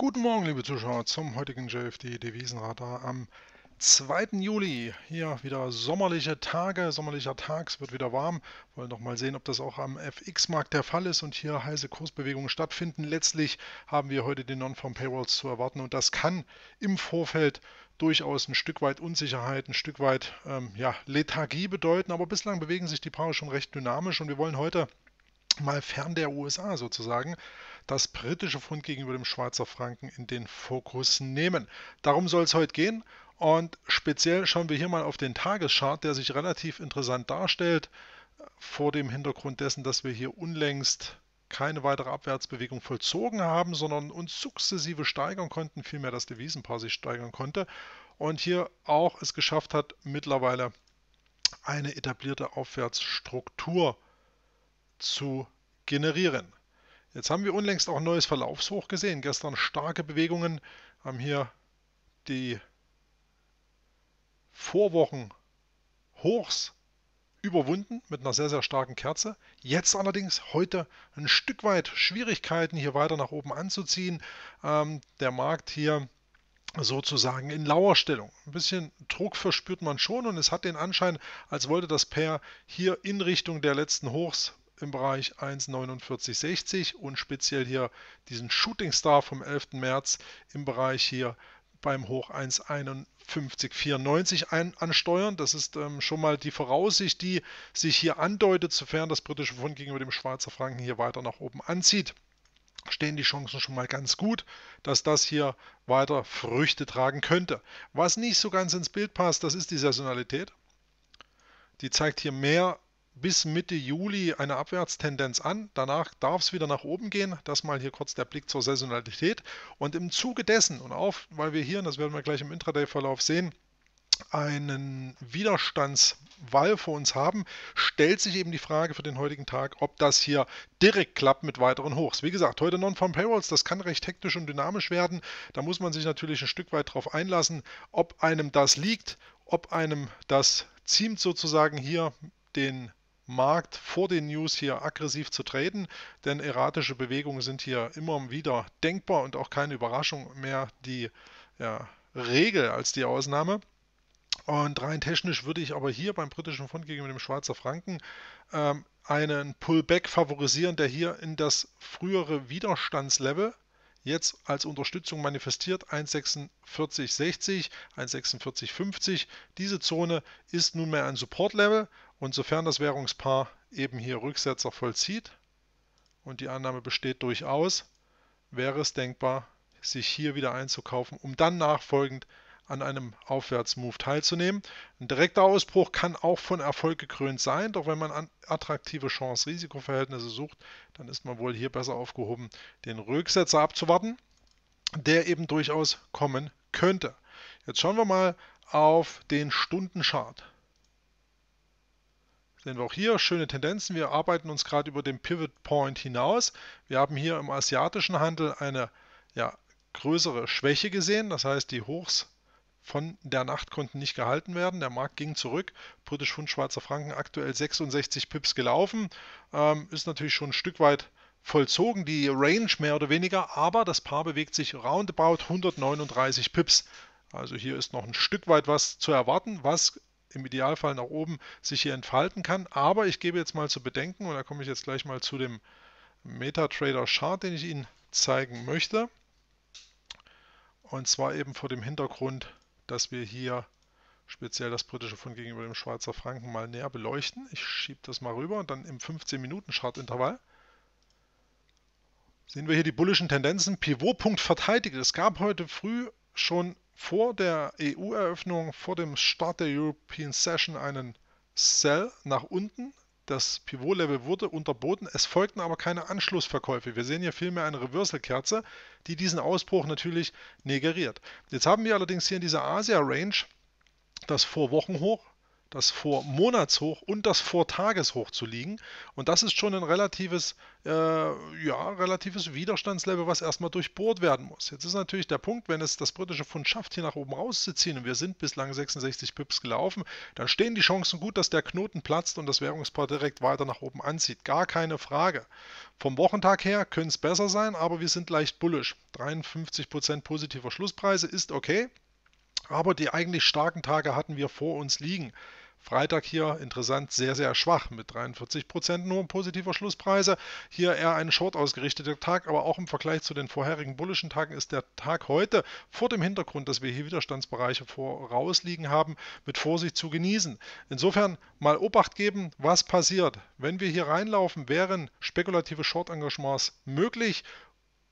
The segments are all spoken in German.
Guten Morgen, liebe Zuschauer, zum heutigen JFD Devisenradar am 2. Juli. Hier wieder sommerliche Tage, sommerlicher Tag, es wird wieder warm. Wollen noch mal sehen, ob das auch am FX-Markt der Fall ist und hier heiße Kursbewegungen stattfinden. Letztlich haben wir heute die non form Payrolls zu erwarten und das kann im Vorfeld durchaus ein Stück weit Unsicherheit, ein Stück weit ähm, ja, Lethargie bedeuten. Aber bislang bewegen sich die Paare schon recht dynamisch und wir wollen heute mal fern der USA sozusagen, das britische Pfund gegenüber dem Schweizer Franken in den Fokus nehmen. Darum soll es heute gehen und speziell schauen wir hier mal auf den Tageschart, der sich relativ interessant darstellt, vor dem Hintergrund dessen, dass wir hier unlängst keine weitere Abwärtsbewegung vollzogen haben, sondern uns sukzessive steigern konnten, vielmehr das Devisenpaar sich steigern konnte und hier auch es geschafft hat, mittlerweile eine etablierte Aufwärtsstruktur zu zu generieren. Jetzt haben wir unlängst auch ein neues Verlaufshoch gesehen. Gestern starke Bewegungen haben hier die Vorwochen Hochs überwunden mit einer sehr, sehr starken Kerze. Jetzt allerdings heute ein Stück weit Schwierigkeiten, hier weiter nach oben anzuziehen. Ähm, der Markt hier sozusagen in Lauerstellung. Ein bisschen Druck verspürt man schon und es hat den Anschein, als wollte das Pair hier in Richtung der letzten Hochs im Bereich 1,4960 und speziell hier diesen Shooting Star vom 11. März im Bereich hier beim Hoch 1,5194 ansteuern. Das ist ähm, schon mal die Voraussicht, die sich hier andeutet, sofern das britische Pfund gegenüber dem Schweizer Franken hier weiter nach oben anzieht. Stehen die Chancen schon mal ganz gut, dass das hier weiter Früchte tragen könnte. Was nicht so ganz ins Bild passt, das ist die Saisonalität. Die zeigt hier mehr bis Mitte Juli eine Abwärtstendenz an. Danach darf es wieder nach oben gehen. Das mal hier kurz der Blick zur Saisonalität. Und im Zuge dessen und auch, weil wir hier, das werden wir gleich im Intraday-Verlauf sehen, einen Widerstandswall vor uns haben, stellt sich eben die Frage für den heutigen Tag, ob das hier direkt klappt mit weiteren Hochs. Wie gesagt, heute Non-Farm Payrolls, das kann recht hektisch und dynamisch werden. Da muss man sich natürlich ein Stück weit drauf einlassen, ob einem das liegt, ob einem das ziemt sozusagen hier den Markt vor den News hier aggressiv zu traden, denn erratische Bewegungen sind hier immer wieder denkbar und auch keine Überraschung mehr die ja, Regel als die Ausnahme. Und rein technisch würde ich aber hier beim britischen Fund gegenüber dem Schweizer Franken ähm, einen Pullback favorisieren, der hier in das frühere Widerstandslevel jetzt als Unterstützung manifestiert 1,4660, 1,4650. Diese Zone ist nunmehr ein Supportlevel und sofern das Währungspaar eben hier Rücksetzer vollzieht, und die Annahme besteht durchaus, wäre es denkbar, sich hier wieder einzukaufen, um dann nachfolgend an einem Aufwärtsmove teilzunehmen. Ein direkter Ausbruch kann auch von Erfolg gekrönt sein, doch wenn man attraktive chance risikoverhältnisse sucht, dann ist man wohl hier besser aufgehoben, den Rücksetzer abzuwarten, der eben durchaus kommen könnte. Jetzt schauen wir mal auf den Stundenchart. Sehen wir auch hier schöne Tendenzen. Wir arbeiten uns gerade über den Pivot Point hinaus. Wir haben hier im asiatischen Handel eine ja, größere Schwäche gesehen. Das heißt, die Hochs von der Nacht konnten nicht gehalten werden. Der Markt ging zurück. Britisch Pfund, Schweizer Franken aktuell 66 Pips gelaufen. Ähm, ist natürlich schon ein Stück weit vollzogen, die Range mehr oder weniger. Aber das Paar bewegt sich roundabout 139 Pips. Also hier ist noch ein Stück weit was zu erwarten, was im Idealfall nach oben sich hier entfalten kann. Aber ich gebe jetzt mal zu bedenken, und da komme ich jetzt gleich mal zu dem MetaTrader-Chart, den ich Ihnen zeigen möchte. Und zwar eben vor dem Hintergrund, dass wir hier speziell das britische Pfund gegenüber dem Schweizer Franken mal näher beleuchten. Ich schiebe das mal rüber und dann im 15-Minuten-Chart-Intervall sehen wir hier die bullischen Tendenzen. Pivotpunkt verteidigt. Es gab heute früh schon vor der EU-Eröffnung, vor dem Start der European Session einen Sell nach unten. Das Pivot-Level wurde unterboten, es folgten aber keine Anschlussverkäufe. Wir sehen hier vielmehr eine Reversal-Kerze, die diesen Ausbruch natürlich negeriert. Jetzt haben wir allerdings hier in dieser Asia-Range das Vorwochenhoch das vor Vormonatshoch und das Vortageshoch zu liegen. Und das ist schon ein relatives, äh, ja, relatives Widerstandslevel, was erstmal durchbohrt werden muss. Jetzt ist natürlich der Punkt, wenn es das britische Pfund schafft, hier nach oben rauszuziehen, und wir sind bislang 66 Pips gelaufen, dann stehen die Chancen gut, dass der Knoten platzt und das Währungspaar direkt weiter nach oben anzieht. Gar keine Frage. Vom Wochentag her können es besser sein, aber wir sind leicht bullisch. 53% positiver Schlusspreise ist okay. Aber die eigentlich starken Tage hatten wir vor uns liegen. Freitag hier interessant sehr, sehr schwach mit 43 nur positiver Schlusspreise. Hier eher ein short ausgerichteter Tag, aber auch im Vergleich zu den vorherigen bullischen Tagen ist der Tag heute vor dem Hintergrund, dass wir hier Widerstandsbereiche vorausliegen haben, mit Vorsicht zu genießen. Insofern mal Obacht geben, was passiert. Wenn wir hier reinlaufen, wären spekulative Short-Engagements möglich,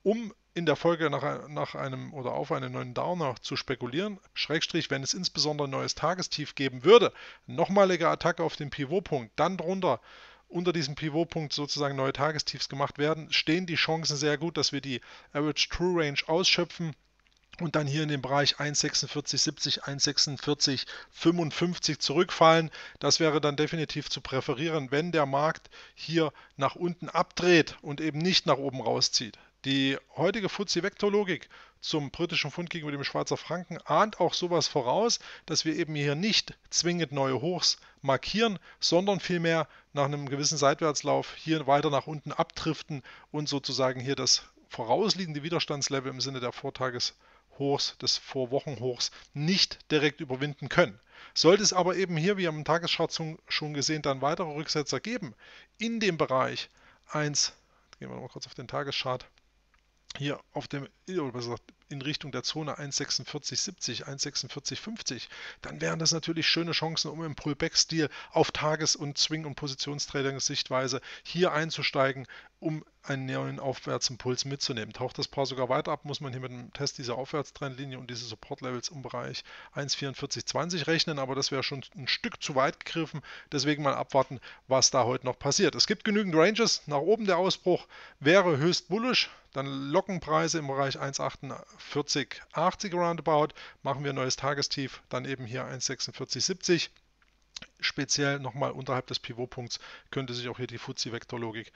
um in der Folge nach, nach einem oder auf einen neuen Downer zu spekulieren, Schrägstrich, wenn es insbesondere ein neues Tagestief geben würde, nochmalige Attacke auf den Pivotpunkt, dann drunter unter diesem Pivotpunkt sozusagen neue Tagestiefs gemacht werden, stehen die Chancen sehr gut, dass wir die Average True Range ausschöpfen und dann hier in den Bereich 1,4670, 1,4655 zurückfallen. Das wäre dann definitiv zu präferieren, wenn der Markt hier nach unten abdreht und eben nicht nach oben rauszieht. Die heutige Fuzzi-Vektorlogik zum britischen Pfund gegenüber dem Schweizer Franken ahnt auch sowas voraus, dass wir eben hier nicht zwingend neue Hochs markieren, sondern vielmehr nach einem gewissen Seitwärtslauf hier weiter nach unten abdriften und sozusagen hier das vorausliegende Widerstandslevel im Sinne der Vortageshochs, des Vorwochenhochs nicht direkt überwinden können. Sollte es aber eben hier, wie am Tagesschart schon gesehen, dann weitere Rücksetzer geben in dem Bereich 1, gehen wir mal kurz auf den Tageschart, hier auf dem, oder gesagt, in Richtung der Zone 1,4670, 1,4650, dann wären das natürlich schöne Chancen, um im Pullback-Stil auf Tages- und Swing- und Positionstrading-Sichtweise hier einzusteigen um einen neuen Aufwärtsimpuls mitzunehmen. Taucht das Paar sogar weiter ab, muss man hier mit dem Test dieser Aufwärtstrendlinie und diese Support-Levels im Bereich 1,4420 rechnen, aber das wäre schon ein Stück zu weit gegriffen. Deswegen mal abwarten, was da heute noch passiert. Es gibt genügend Ranges. Nach oben der Ausbruch wäre höchst bullisch. Dann locken Preise im Bereich 1,4880 roundabout. Machen wir ein neues Tagestief, dann eben hier 1,4670 speziell nochmal unterhalb des Pivotpunkts könnte sich auch hier die Fuzzi-Vektorlogik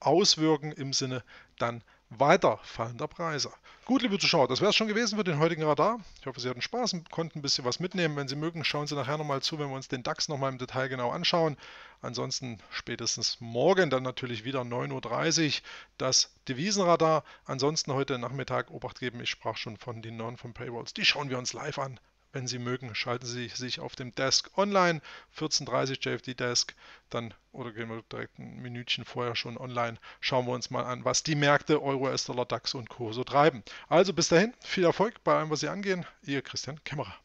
auswirken im Sinne dann weiter fallender Preise. Gut, liebe Zuschauer, das wäre es schon gewesen für den heutigen Radar. Ich hoffe, Sie hatten Spaß und konnten ein bisschen was mitnehmen. Wenn Sie mögen, schauen Sie nachher nochmal zu, wenn wir uns den DAX nochmal im Detail genau anschauen. Ansonsten spätestens morgen dann natürlich wieder 9.30 Uhr das Devisenradar. Ansonsten heute Nachmittag Obacht geben, ich sprach schon von den Non-From Payrolls. Die schauen wir uns live an. Wenn Sie mögen, schalten Sie sich auf dem Desk online, 14.30 JFD Desk, dann oder gehen wir direkt ein Minütchen vorher schon online, schauen wir uns mal an, was die Märkte Euro, US-Dollar, DAX und Co. so treiben. Also bis dahin, viel Erfolg bei allem, was Sie angehen. Ihr Christian Kämmerer.